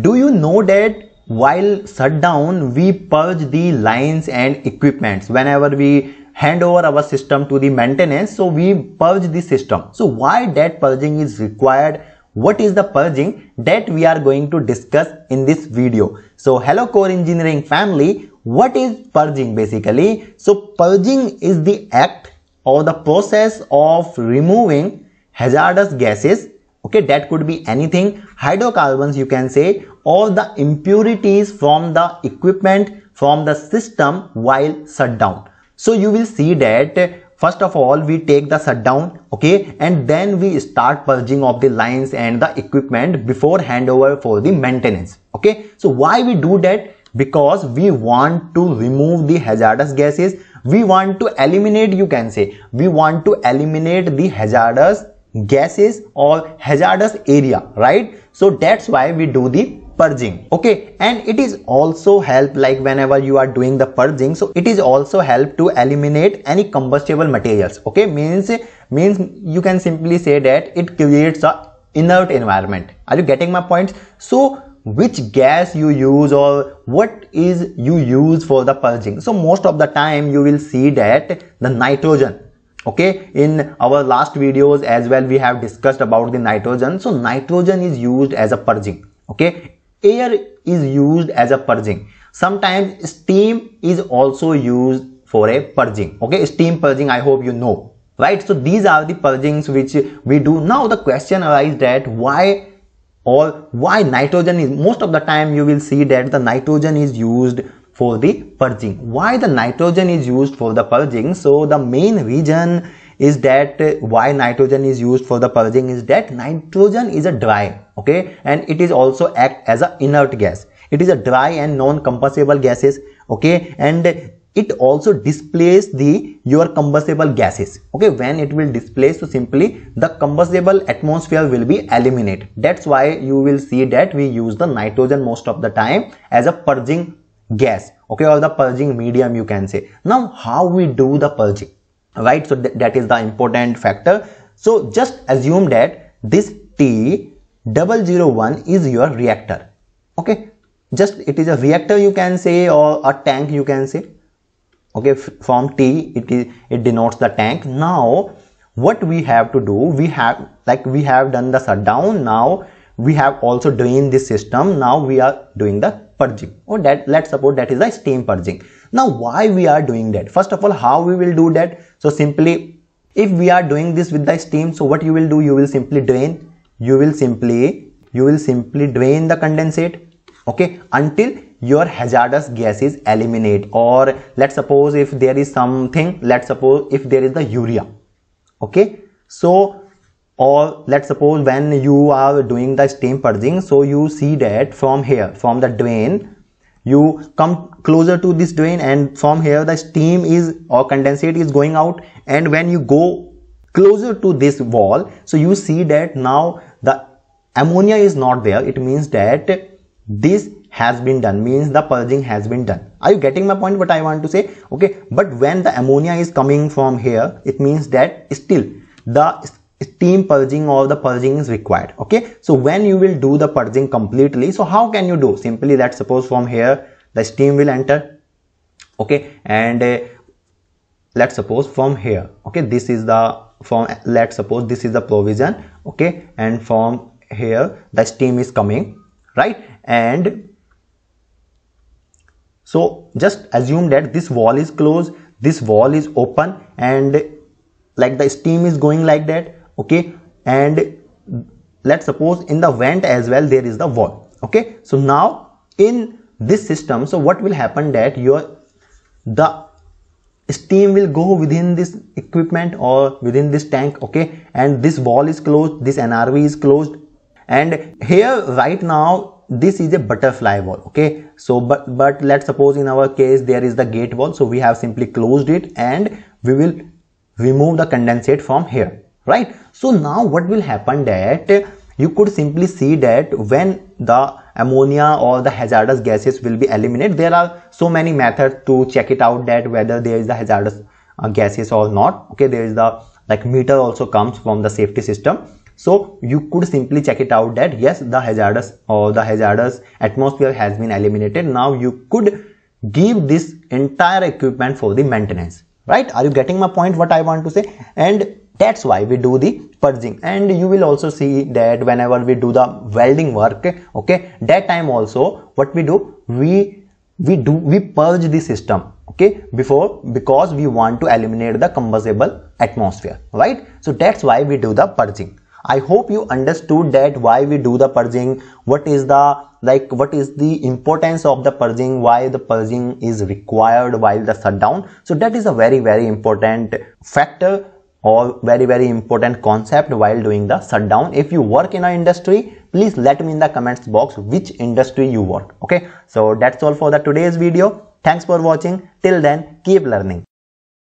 Do you know that while shutdown, we purge the lines and equipments whenever we hand over our system to the maintenance. So we purge the system. So why that purging is required? What is the purging that we are going to discuss in this video? So hello core engineering family. What is purging basically? So purging is the act or the process of removing hazardous gases okay that could be anything hydrocarbons you can say or the impurities from the equipment from the system while shutdown so you will see that first of all we take the shutdown okay and then we start purging of the lines and the equipment before handover for the maintenance okay so why we do that because we want to remove the hazardous gases we want to eliminate you can say we want to eliminate the hazardous gases or hazardous area right so that's why we do the purging okay and it is also help like whenever you are doing the purging so it is also help to eliminate any combustible materials okay means means you can simply say that it creates a inert environment are you getting my point so which gas you use or what is you use for the purging so most of the time you will see that the nitrogen okay in our last videos as well we have discussed about the nitrogen so nitrogen is used as a purging okay air is used as a purging sometimes steam is also used for a purging okay steam purging i hope you know right so these are the purgings which we do now the question arises that why or why nitrogen is most of the time you will see that the nitrogen is used for the purging why the nitrogen is used for the purging so the main reason is that why nitrogen is used for the purging is that nitrogen is a dry okay and it is also act as a inert gas it is a dry and non-compressible gases okay and it also displaces the your combustible gases okay when it will displace so simply the combustible atmosphere will be eliminated that's why you will see that we use the nitrogen most of the time as a purging gas okay or the purging medium you can say now how we do the purging right so th that is the important factor so just assume that this t001 is your reactor okay just it is a reactor you can say or a tank you can say okay from t it is it denotes the tank now what we have to do we have like we have done the shutdown now we have also doing this system now we are doing the purging or oh, that let's suppose that is the steam purging now why we are doing that first of all how we will do that so simply if we are doing this with the steam so what you will do you will simply drain you will simply you will simply drain the condensate okay until your hazardous gas is eliminate or let's suppose if there is something let's suppose if there is the urea okay so or let's suppose when you are doing the steam purging so you see that from here from the drain you come closer to this drain and from here the steam is or condensate is going out and when you go closer to this wall so you see that now the ammonia is not there it means that this has been done means the purging has been done are you getting my point what i want to say okay but when the ammonia is coming from here it means that still the steam purging or the purging is required okay so when you will do the purging completely so how can you do simply that suppose from here the steam will enter okay and uh, let's suppose from here okay this is the from let's suppose this is the provision okay and from here the steam is coming right and so just assume that this wall is closed this wall is open and like the steam is going like that okay and let's suppose in the vent as well there is the wall okay so now in this system so what will happen that your the steam will go within this equipment or within this tank okay and this wall is closed this nrv is closed and here right now this is a butterfly wall okay so but but let's suppose in our case there is the gate wall so we have simply closed it and we will remove the condensate from here right so now what will happen that you could simply see that when the ammonia or the hazardous gases will be eliminated there are so many methods to check it out that whether there is the hazardous uh, gases or not okay there is the like meter also comes from the safety system so you could simply check it out that yes the hazardous or the hazardous atmosphere has been eliminated now you could give this entire equipment for the maintenance right are you getting my point what i want to say and that's why we do the purging and you will also see that whenever we do the welding work okay that time also what we do we we do we purge the system okay before because we want to eliminate the combustible atmosphere right so that's why we do the purging i hope you understood that why we do the purging what is the like what is the importance of the purging why the purging is required while the shutdown so that is a very very important factor or very very important concept while doing the shutdown if you work in an industry please let me in the comments box which industry you work okay so that's all for the today's video thanks for watching till then keep learning